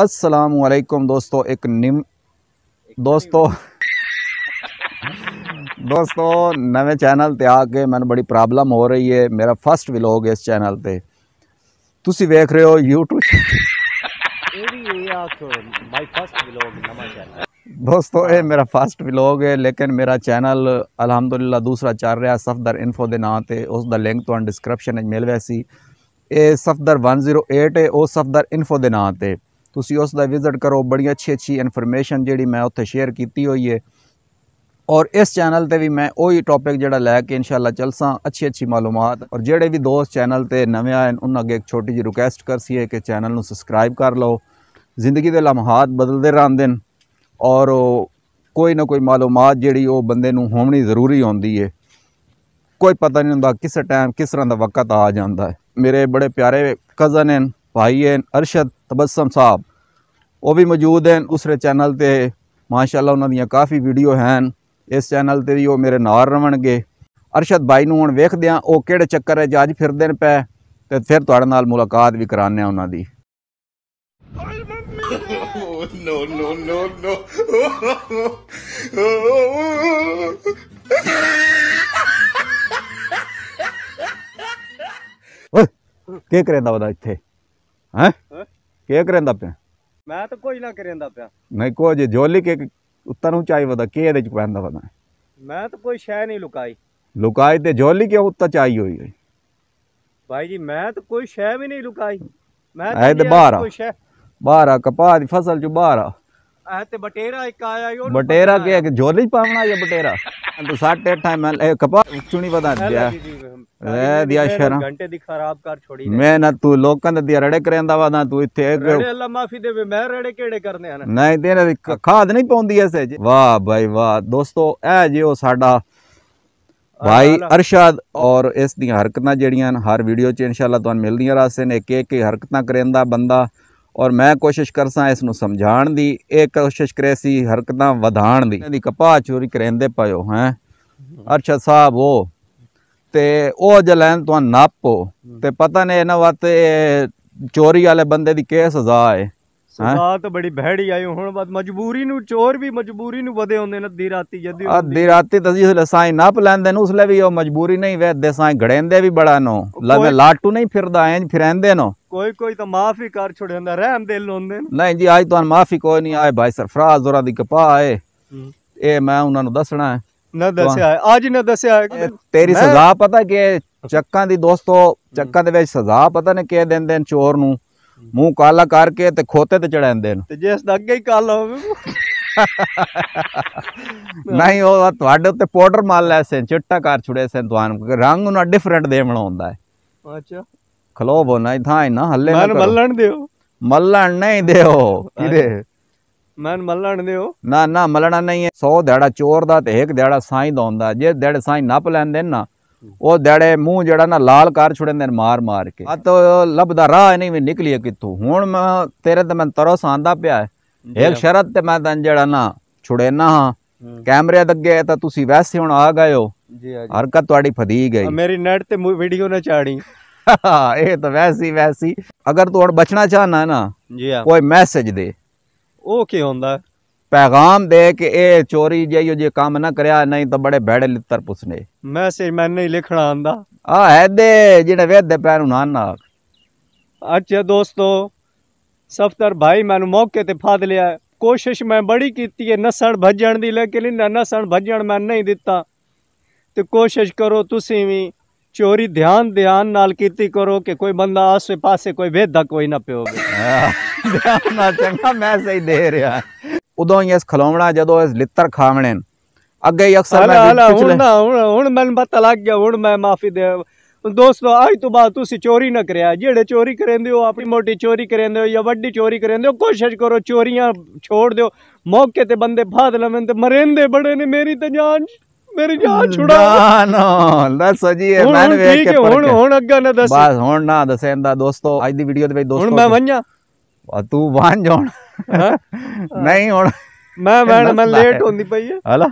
वालेकुम दोस्तों एक निम दोस्तों दोस्तों नवे चैनल पर आके मैं बड़ी प्रॉब्लम हो रही है मेरा फर्स्ट व्लॉग इस चैनल पर तुम वेख रहे हो यूट्यूब दोस्तों ये मेरा फर्स्ट व्लॉग है लेकिन मेरा चैनल अलहमदुल्ला दूसरा चल रहा सफदर इनफो के नाँ से उसका लिंक तो डिस्क्रिप्शन मिल वैसी ये सफदर वन जीरो एट है उस सफदर इन्फो के नाँ ਤੁਸੀਂ ਉਸ ਦਾ ਵਿਜ਼ਿਟ ਕਰੋ ਬੜੀ ਅੱਛੀ ਅੱਛੀ ਇਨਫੋਰਮੇਸ਼ਨ ਜਿਹੜੀ ਮੈਂ ਉੱਥੇ ਸ਼ੇਅਰ ਕੀਤੀ ਹੋਈ ਹੈ ਔਰ ਇਸ ਚੈਨਲ ਤੇ ਵੀ ਮੈਂ ਉਹੀ ਟੌਪਿਕ ਜਿਹੜਾ ਲੈ ਕੇ ਇਨਸ਼ਾਅੱਲਾ ਚਲਸਾਂ ਅੱਛੀ ਅੱਛੀ ਮਾਲੂਮਾਤ ਔਰ ਜਿਹੜੇ ਵੀ ਦੋਸਤ ਚੈਨਲ ਤੇ ਨਵੇਂ ਆਏ ਉਹਨਾਂ ਅੱਗੇ ਇੱਕ ਛੋਟੀ ਜਿਹੀ ਰਿਕੁਐਸਟ ਕਰਸੀ ਹੈ ਕਿ ਚੈਨਲ ਨੂੰ ਸਬਸਕ੍ਰਾਈਬ ਕਰ ਲਓ ਜ਼ਿੰਦਗੀ ਦੇ ਲਮਹਾਤ ਬਦਲਦੇ ਰਹਿੰਦੇ ਨੇ ਔਰ ਕੋਈ ਨਾ ਕੋਈ ਮਾਲੂਮਾਤ ਜਿਹੜੀ ਉਹ ਬੰਦੇ ਨੂੰ ਹੋਣੀ ਜ਼ਰੂਰੀ ਹੁੰਦੀ ਹੈ ਕੋਈ ਪਤਾ ਨਹੀਂ ਹੁੰਦਾ ਕਿਸ ਟਾਈਮ ਕਿਸ ਤਰ੍ਹਾਂ ਦਾ ਵਕਤ ਆ ਜਾਂਦਾ ਹੈ ਮੇਰੇ ਬੜੇ ਪਿਆਰੇ ਕਜ਼ਨ ਹਨ ਭਾਈ ਹਨ ਅਰਸ਼ਦ ਤਬਸਮ ਸਾਹਿਬ ਉਹ ਵੀ ਮੌਜੂਦ ਹਨ ਉਸਰੇ ਚੈਨਲ ਤੇ ਮਾਸ਼ਾਅੱਲਾ ਉਹਨਾਂ ਦੀਆਂ ਕਾਫੀ ਵੀਡੀਓ ਹਨ ਇਸ ਚੈਨਲ ਤੇ ਵੀ ਉਹ ਮੇਰੇ ਨਾਲ ਰਹਿਣਗੇ ਅਰਸ਼ਦ ਭਾਈ ਨੂੰ ਹੁਣ ਵੇਖਦੇ ਆ ਉਹ ਕਿਹੜੇ ਚੱਕਰ ਹੈ ਅੱਜ ਫਿਰਦੇ ਨੇ ਪੈ ਤੇ ਫਿਰ ਤੁਹਾਡੇ ਨਾਲ ਮੁਲਾਕਾਤ ਵੀ ਕਰਾਉਂਦੇ ਆ ਉਹਨਾਂ ਦੀ ਓਏ ਕੀ ਕਰੇਂਦਾ ਉਹਦਾ ਇੱਥੇ हैं हाँ? के करेंदा पे मैं तो कोई ना करेंदा पे नहीं को जे के उतर ऊंचाई वदा के दे पैंदा वदा मैं तो कोई शय नहीं लुकाई लुकाई ते झोली के उतर चाई हुई है भाई जी मैं तो कोई शय भी नहीं लुकाई मैं तो ऐ बारा बारा कपाह दी फसल चो बारा ऐ ते बटेरा एक आया यो बटेरा के झोली पावना या बटेरा तो साठ अट्ठाईस कपा ਚੁਣੀ बता दिया ਰਹਿ ਦਿਆ ਸ਼ਰਮ ਘੰਟੇ ਦੀ ਖਰਾਬ ਕਰ ਛੋੜੀ ਮੈਂ ਨਾ ਤੂੰ ਲੋਕਾਂ ਦੇ ਦਿਆ ਰੜੇ ਕਰੇਂਦਾ ਵਾ ਨਾ ਤੂੰ ਇੱਥੇ ਰੜੇ ਅੱਲਾ ਮਾਫੀ ਦੇਵੇ ਮੈਂ ਰੜੇ ਕਿਹੜੇ ਕਰਨੇ ਨਾ ਨਹੀਂ ਤੇਰੇ ਖਾਦ ਨਹੀਂ ਪਾਉਂਦੀ ਐਸੇ ਵਾਹ ਭਾਈ ਵਾਹ ਦੋਸਤੋ ਇਹ ਜੇ ਉਹ ਸਾਡਾ ਭਾਈ ਅਰਸ਼ਦ ਔਰ ਇਸ ਦੀਆਂ ਹਰਕਤਾਂ ਜਿਹੜੀਆਂ ਹਰ ਵੀਡੀਓ 'ਚ ਇਨਸ਼ਾਅੱਲਾ ਤੁਹਾਨੂੰ ਮਿਲਦੀਆਂ ਰਾਸੇ ਨੇ ਕਿ ਕਿ ਹਰਕਤਾਂ ਕਰੇਂਦਾ ਬੰਦਾ ਔਰ ਮੈਂ ਕੋਸ਼ਿਸ਼ ਕਰਸਾਂ ਇਸ ਨੂੰ ਸਮਝਾਣ ਦੀ ਇਹ ਕੋਸ਼ਿਸ਼ ਕਰੇ ਸੀ ਹਰਕਤਾਂ ਵਧਾਣ ਦੀ ਇਹਦੀ ਕਪਾਹ ਚੋਰੀ ਕਰੇਂਦੇ ਪਇਓ ਹੈ ਅਰਸ਼ਦ ਸਾਹਿਬ ਉਹ ਤੇ ਉਹ ਜਲੈਨ ਤੁਹਾਨੂੰ ਨਾਪੋ ਤੇ ਪਤਾ ਨਹੀਂ ਇਹਨਾਂ ਵਾਸਤੇ ਚੋਰੀ ਵਾਲੇ ਬੰਦੇ ਦੀ ਕੀ ਸਜ਼ਾ ਹੈ ਸਜ਼ਾ ਤਾਂ ਬੜੀ ਭੈੜੀ ਆਈ ਹੁਣ ਬਾਦ ਮਜਬੂਰੀ ਨੂੰ ਚੋਰ ਵੀ ਮਜਬੂਰੀ ਨੂੰ ਵਧੇ ਹੁੰਦੇ ਨੇ ਦੀ ਰਾਤੀ ਜਦ ਆ ਦੀ ਰਾਤੀ ਤਸੀ ਉਸ ਲਸਾਈ ਨਾ ਪਲਾਂਦੇ ਨੂੰ ਉਸਲੇ ਵੀ ਉਹ ਮਜਬੂਰੀ ਨਹੀਂ ਵੇ ਸਾਂ ਘੜੇਂਦੇ ਵੀ ਬੜਾ ਨੋ ਲਵੇ ਲਾਟੂ ਨਹੀਂ ਫਿਰਦਾ ਐਂ ਫਿਰੈਂਦੇ ਨੋ ਕੋਈ ਕੋਈ ਤਾਂ ਮਾਫੀ ਕਰ ਕਰ ਛੋੜਿਆਂਦਾ ਰਹਿਮ ਦੇ ਲੋਂਦੇ ਨਹੀਂ ਜੀ ਅੱਜ ਤੁਹਾਨੂੰ ਮਾਫੀ ਕੋਈ ਨਹੀਂ ਆਏ ਭਾਈ ਸਰਫਰਾਜ਼ ਜ਼ੋਰਾਂ ਦੀ ਕਪਾ ਆਏ ਇਹ ਮੈਂ ਉਹਨਾਂ ਨੂੰ ਦੱਸਣਾ ਹੈ ਨਾ ਦੱਸਿਆ ਅੱਜ ਨਾ ਦੱਸਿਆ ਤੇਰੀ ਸਜ਼ਾ ਪਤਾ ਕਿ ਚੱਕਾਂ ਦੀ ਦੋਸਤੋ ਚੱਕਾਂ ਦੇ ਵਿੱਚ ਸਜ਼ਾ ਪਤਾ ਨੇ ਕਿ ਦਿੰਦੇ ਨੇ ਚੋਰ ਨੂੰ ਮੂੰਹ ਕਾਲਾ ਕਰਕੇ ਤੇ ਖੋਤੇ ਤੇ ਚੜਾਉਂਦੇ ਨੇ ਤੇ ਜਿਸ ਦਾ ਅੱਗੇ ਹੀ ਕਾਲਾ ਹੋਵੇ ਨਹੀਂ ਉਹ ਤੁਹਾਡੇ ਉੱਤੇ ਪਾਊਡਰ ਮਾਲ ਲੈ ਸੈਂ ਚਿੱਟਾ ਕਰ ਛੁੜੇ ਸੈਂ ਦੁਆਨ ਰੰਗ ਉਹਨਾਂ ਡਿਫਰੈਂਟ ਦੇ ਬਣਾਉਂਦਾ ਹੈ ਅੱਛਾ ਖਲੋ ਹੋਣਾ ਇਥਾਂ ਹੀ ਨਾ ਹੱਲੇ ਨਾ ਮੱਲਣ ਦਿਓ ਮੱਲਣ ਨਹੀਂ ਦਿਓ ਇਹਦੇ ਮੈਂ ਮੱਲਣ ਦਿਓ ਨਾ ਨਾ ਮਲਣਾ ਨਹੀਂ ਹੈ 100 ਦਿਹਾੜਾ ਚੋਰ ਦਾ ਤੇ ਇੱਕ ਦਿਹਾੜਾ ਸਾਈਂ ਦਾ ਹੁੰਦਾ ਜੇ ਦਿਹਾੜੇ ਸਾਈਂ ਨੱਪ ਲੈਂਦੇ ਨਾ ਉਹ ਦੜੇ ਮੂੰਹ ਜਿਹੜਾ ਨਾ ਲਾਲ ਕਰ ਛੁੜੇ ਨੇ ਮਾਰ ਮਾਰ ਕੇ ਆ ਤੋ ਲੱਭਦਾ ਰਾਹ ਨਹੀਂ ਵੀ ਨਿਕਲੀਏ ਕਿੱਥੋਂ ਹੁਣ ਮੈਂ ਤੇਰੇ ਤੇ ਮੈਂ ਤਰਸ ਆਂਦਾ ਪਿਆ ਇੱਕ ਸ਼ਰਤ ਤੇ ਮੈਂ ਤਾਂ ਜਿਹੜਾ ਨਾ ਛੁੜੇ ਨਾ ਹਾਂ ਕੈਮਰੇ ਦੱਗੇ ਤਾਂ ਤੁਸੀਂ ਵੈਸੇ ਹੁਣ ਆ ਗਏ ਹੋ ਜੀ ਹਾਂ ਹਰਕਤ ਤੁਹਾਡੀ ਫਦੀ ਗਈ ਮੇਰੀ ਨੈਟ ਤੇ ਵੀਡੀਓ ਨਾ ਚਾੜੀ ਇਹ ਤਾਂ ਵੈਸੀ ਵੈਸੀ ਅਗਰ ਤੂੰ ਹੁਣ ਬਚਣਾ ਚਾਹਨਾ ਨਾ ਜੀ ਹਾਂ ਕੋਈ ਮੈਸੇਜ ਦੇ ਉਹ ਕੀ ਹੁੰਦਾ ਪੈਗਾਮ ਦੇ ਕੇ ਇਹ ਚੋਰੀ ਜਿਹੀ ਜੇ ਕੰਮ ਨਾ ਕਰਿਆ ਨਹੀਂ ਤਾਂ ਬੜੇ ਭੈੜੇ ਲਿੱਤਰ ਪੁੱਸਨੇ ਮੈਸੇਜ ਮੈਂ ਨਹੀਂ ਲਿਖਣਾ ਆਂਦਾ ਆ ਹੈਦੇ ਜਿਹੜੇ ਵੇਦੇ ਪੈ ਨੂੰ ਨਾਨਾ ਅੱਛਾ ਦੋਸਤੋ ਸਫਤਰ ਭਾਈ ਮੈਨੂੰ ਮੌਕੇ ਤੇ ਫਾਦ ਲਿਆ ਕੋਸ਼ਿਸ਼ ਮੈਂ ਬੜੀ ਕੀਤੀ ਹੈ ਨਸਣ ਭੱਜਣ ਦੀ ਲੇਕਿਨ ਨਾ ਨਸਣ ਭੱਜਣ ਮੈਂ ਨਹੀਂ ਦਿੱਤਾ ਤੇ ਕੋਸ਼ਿਸ਼ ਕਰੋ ਤੁਸੀਂ ਵੀ ਚੋਰੀ ਧਿਆਨ ਧਿਆਨ ਨਾਲ ਕੀਤੀ ਕਰੋ ਕਿ ਕੋਈ ਬੰਦਾ ਆਸੇ ਪਾਸੇ ਕੋਈ ਵੇਦਾ ਕੋਈ ਨਾ ਪਿਓਗੇ ਧਿਆਨ ਨਾਲ ਚੰਗਾ ਮੈਸੇਜ ਦੇ ਰਿਹਾ ਉਦੋਂ ਹੀ ਇਸ ਖਲੋਵਣਾ ਜਦੋਂ ਇਸ ਲਿੱਤਰ ਖਾਵਣੇ ਅੱਗੇ ਹੀ ਅਕਸਰ ਮੈਂ ਹੁਣ ਹੁਣ ਮੈਨੂੰ ਪਤਾ ਲੱਗ ਗਿਆ ਹੁਣ ਮੈਂ ਮਾਫੀ ਦੇ ਦੋਸਤੋ ਅੱਜ ਤੋਂ ਬਾਅਦ ਤੁਸੀਂ ਚੋਰੀ ਨਾ ਕਰਿਆ ਜਿਹੜੇ ਚੋਰੀ ਕਰਦੇ ਹੋ ਆਪਣੀ ਮੋਟੀ ਚੋਰੀ ਕਰਦੇ ਹੋ ਜਾਂ ਵੱਡੀ ਚੋਰੀ ਕਰਦੇ ਹੋ ਕੋਸ਼ਿਸ਼ ਕਰੋ ਚੋਰੀਆਂ ਛੋੜ ਦਿਓ ਮੌਕੇ ਤੇ ਬੰਦੇ ਫਾਦ ਲਵੇਂ ਤੇ ਮਰੇਂਦੇ ਬੜੇ ਨੇ ਮੇਰੀ ਤਾਂ ਜਾਨ ਮੇਰੀ ਜਾਨ ਛੁੜਾ ਨਾ ਨਾ ਸਜੀ ਹੈ ਮੈਂ ਵੇਖ ਕੇ ਹੁਣ ਹੁਣ ਅੱਗਾ ਨਾ ਦੱਸ ਬਸ ਹੁਣ ਨਾ ਦੱਸੇਂਦਾ ਦੋਸਤੋ ਅੱਜ ਦੀ ਵੀਡੀਓ ਦੇ ਵਿੱਚ ਦੋਸਤੋ ਹੁਣ ਮੈਂ ਵੰਜਾ ਤੂੰ ਵਾਂਝ ਹੁਣ ਨਹੀਂ ਹੁਣ ਮੈਂ ਮੈਂ ਮੈਂ ਲੇਟ ਹੁੰਦੀ ਪਈ ਹੈ ਹਲਾ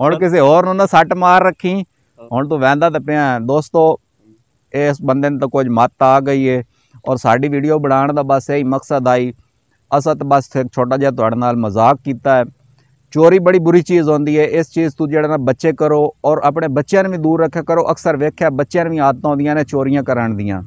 ਹੁਣ ਕਿਸੇ ਹੋਰ ਨੂੰ ਨਾ ਸੱਟ ਮਾਰ ਰੱਖੀ ਹੁਣ ਤੂੰ ਵੈਂਦਾ ਤੇ ਪਿਆ ਦੋਸਤੋ ਇਸ ਬੰਦੇ ਨੂੰ ਤਾਂ ਕੁਝ ਮੱਤ ਆ ਗਈ ਏ ਔਰ ਸਾਡੀ ਵੀਡੀਓ ਬਣਾਉਣ ਦਾ ਬਸ ਇਹੀ ਮਕਸਦ ਆਈ ਅਸਤ ਬਸ ਛੋਟਾ ਜਿਹਾ ਤੁਹਾਡੇ ਨਾਲ ਮਜ਼ਾਕ ਕੀਤਾ ਹੈ ਚੋਰੀ ਬੜੀ ਬੁਰੀ ਚੀਜ਼ ਹੁੰਦੀ ਹੈ ਇਸ ਚੀਜ਼ ਤੋਂ ਜਿਹੜਾ ਨਾ ਬੱਚੇ ਕਰੋ ਔਰ ਆਪਣੇ ਬੱਚਿਆਂ ਨੂੰ ਵੀ ਦੂਰ ਰੱਖਿਆ ਕਰੋ ਅਕਸਰ ਵੇਖਿਆ ਬੱਚਿਆਂ ਨੂੰ ਵੀ ਆਦਤਾਂ ਆਉਂਦੀਆਂ ਨੇ ਚੋਰੀਆਂ ਕਰਨ ਦੀਆਂ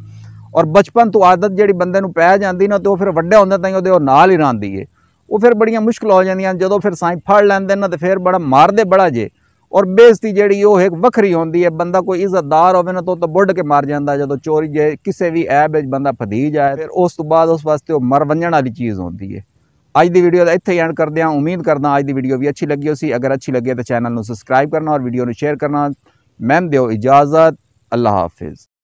ਔਰ ਬਚਪਨ ਤੋਂ ਆਦਤ ਜਿਹੜੀ ਬੰਦੇ ਨੂੰ ਪੈ ਜਾਂਦੀ ਨਾ ਤੇ ਉਹ ਫਿਰ ਵੱਡੇ ਹੁੰਦੇ ਤਾਂ ਉਹਦੇ ਨਾਲ ਹੀ ਰਹਿੰਦੀ ਏ ਉਹ ਫਿਰ ਬੜੀਆਂ ਮੁਸ਼ਕਲ ਹੋ ਜਾਂਦੀਆਂ ਜਦੋਂ ਫਿਰ ਸਾਈਂ ਫੜ ਲੈਂਦੇ ਨਾ ਤੇ ਫਿਰ ਬੜਾ ਮਾਰਦੇ ਬੜਾ ਜੇ ਔਰ ਬੇਇੱਜ਼ਤੀ ਜਿਹੜੀ ਉਹ ਇੱਕ ਵੱਖਰੀ ਹੁੰਦੀ ਏ ਬੰਦਾ ਕੋਈ ਇੱਜ਼ਤਦਾਰ ਹੋਵੇ ਨਾ ਤਾਂ ਤਾਂ ਬੁੱਢ ਕੇ ਮਾਰ ਜਾਂਦਾ ਜਦੋਂ ਚੋਰੀ ਜੇ ਕਿਸੇ ਵੀ ਐਬ ਵਿੱਚ ਬੰਦਾ ਫਦੀ ਜਾਏ ਫਿਰ ਉਸ ਤੋਂ ਬਾਅਦ ਉਸ ਵਾਸਤੇ ਉਹ ਮਰ ਵੰਜਣ ਵਾਲੀ ਚੀਜ਼ ਹੁੰਦੀ ਏ ਅੱਜ ਦੀ ਵੀਡੀਓ ਦਾ ਇੱਥੇ ਹੀ ਐਂਡ ਕਰਦੇ ਹਾਂ ਉਮੀਦ ਕਰਦਾ ਅੱਜ ਦੀ ਵੀਡੀਓ ਵੀ ਅੱਛੀ ਲੱਗੀ ਹੋਸੀ ਅਗਰ ਅੱਛੀ ਲੱਗੇ ਤਾਂ ਚੈਨਲ ਨੂੰ ਸਬਸਕ੍ਰਾਈਬ ਕਰਨਾ ਔਰ ਵੀਡੀਓ ਨੂੰ ਸ਼ੇਅਰ ਕਰਨਾ ਮੈਂ ਦਿਓ ਇਜਾਜ਼ਤ ਅੱਲਾਹ ਹਾਫਿਜ਼